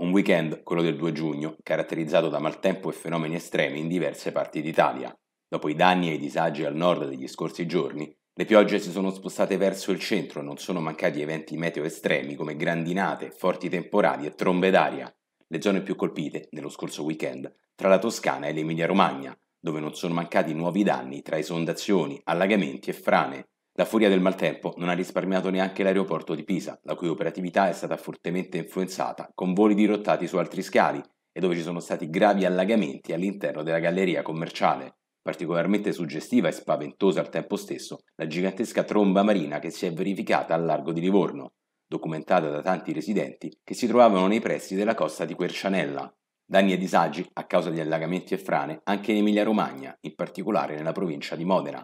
Un weekend, quello del 2 giugno, caratterizzato da maltempo e fenomeni estremi in diverse parti d'Italia. Dopo i danni e i disagi al nord degli scorsi giorni, le piogge si sono spostate verso il centro e non sono mancati eventi meteo estremi come grandinate, forti temporali e trombe d'aria. Le zone più colpite, nello scorso weekend, tra la Toscana e l'Emilia-Romagna, dove non sono mancati nuovi danni tra esondazioni, allagamenti e frane. La furia del maltempo non ha risparmiato neanche l'aeroporto di Pisa, la cui operatività è stata fortemente influenzata, con voli dirottati su altri scali e dove ci sono stati gravi allagamenti all'interno della galleria commerciale. Particolarmente suggestiva e spaventosa al tempo stesso la gigantesca tromba marina che si è verificata al largo di Livorno, documentata da tanti residenti che si trovavano nei pressi della costa di Quercianella. Danni e disagi a causa di allagamenti e frane anche in Emilia-Romagna, in particolare nella provincia di Modena.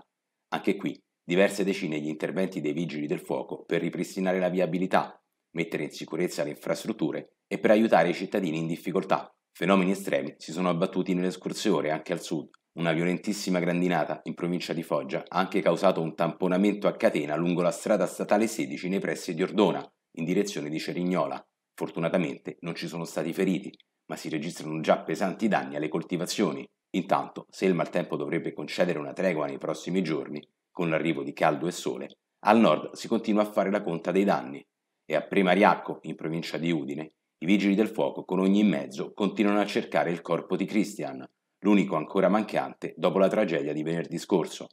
Anche qui diverse decine gli interventi dei vigili del fuoco per ripristinare la viabilità, mettere in sicurezza le infrastrutture e per aiutare i cittadini in difficoltà. Fenomeni estremi si sono abbattuti nelle scorse ore anche al sud. Una violentissima grandinata in provincia di Foggia ha anche causato un tamponamento a catena lungo la strada statale 16 nei pressi di Ordona, in direzione di Cerignola. Fortunatamente non ci sono stati feriti, ma si registrano già pesanti danni alle coltivazioni. Intanto, se il maltempo dovrebbe concedere una tregua nei prossimi giorni, con l'arrivo di caldo e sole, al nord si continua a fare la conta dei danni e a Primariacco, in provincia di Udine, i vigili del fuoco con ogni mezzo continuano a cercare il corpo di Christian, l'unico ancora mancante dopo la tragedia di venerdì scorso.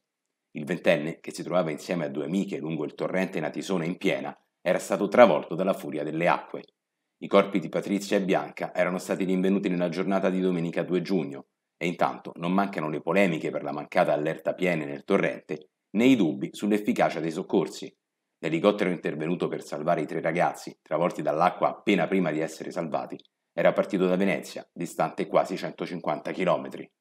Il ventenne, che si trovava insieme a due amiche lungo il torrente Natisone in piena, era stato travolto dalla furia delle acque. I corpi di Patrizia e Bianca erano stati rinvenuti nella giornata di domenica 2 giugno e intanto non mancano le polemiche per la mancata allerta piene nel torrente nei dubbi sull'efficacia dei soccorsi. L'elicottero intervenuto per salvare i tre ragazzi, travolti dall'acqua appena prima di essere salvati, era partito da Venezia, distante quasi 150 chilometri.